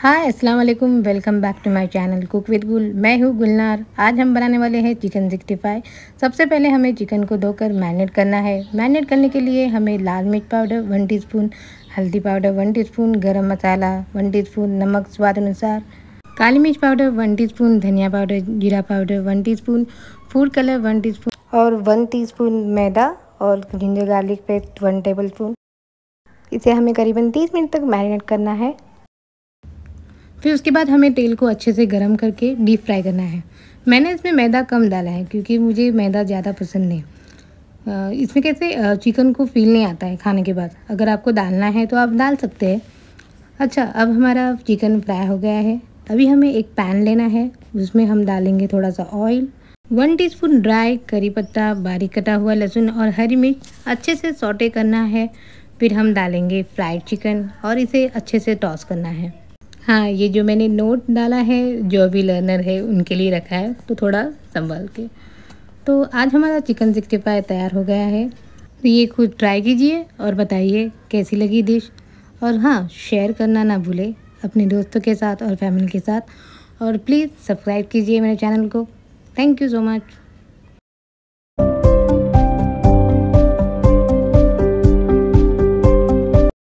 हाय अस्सलाम वालेकुम welcome back to my channel cook with Gul मैं हूँ गुलनार आज हम बनाने वाले हैं चिकन सिक्सटी फाइव सबसे पहले हमें चिकन को धोकर मैरिनेट करना है मैरिनेट करने के लिए हमें लाल मिर्च पाउडर वन टीस्पून हल्दी powder one teaspoon garam masala one teaspoon नमक स्वाद अनुसार काली मिर्च पाउडर वन टी धनिया पाउडर जीरा powder one tea food colour one tea और वन टी मैदा और ginger garlic paste one tablespoon इसे हमें करीबन तीस मिनट तक मैरिनेट करना है फिर उसके बाद हमें तेल को अच्छे से गर्म करके डीप फ्राई करना है मैंने इसमें मैदा कम डाला है क्योंकि मुझे मैदा ज़्यादा पसंद नहीं इसमें कैसे चिकन को फील नहीं आता है खाने के बाद अगर आपको डालना है तो आप डाल सकते हैं अच्छा अब हमारा चिकन फ्राई हो गया है अभी हमें एक पैन लेना है उसमें हम डालेंगे थोड़ा सा ऑयल वन टीस्पून ड्राई करी पत्ता बारीक कटा हुआ लहसुन और हरी मिर्च अच्छे से सोटे करना है फिर हम डालेंगे फ्राइड चिकन और इसे अच्छे से टॉस करना है हाँ ये जो मैंने नोट डाला है जो अभी लर्नर है उनके लिए रखा है तो थोड़ा संभाल के तो आज हमारा चिकन सिक्सटी फाइव तैयार हो गया है तो ये खुद ट्राई कीजिए और बताइए कैसी लगी डिश और हाँ शेयर करना ना भूलें अपने दोस्तों के साथ और फैमिली के साथ और प्लीज़ सब्सक्राइब कीजिए मेरे चैनल को थैंक यू सो मच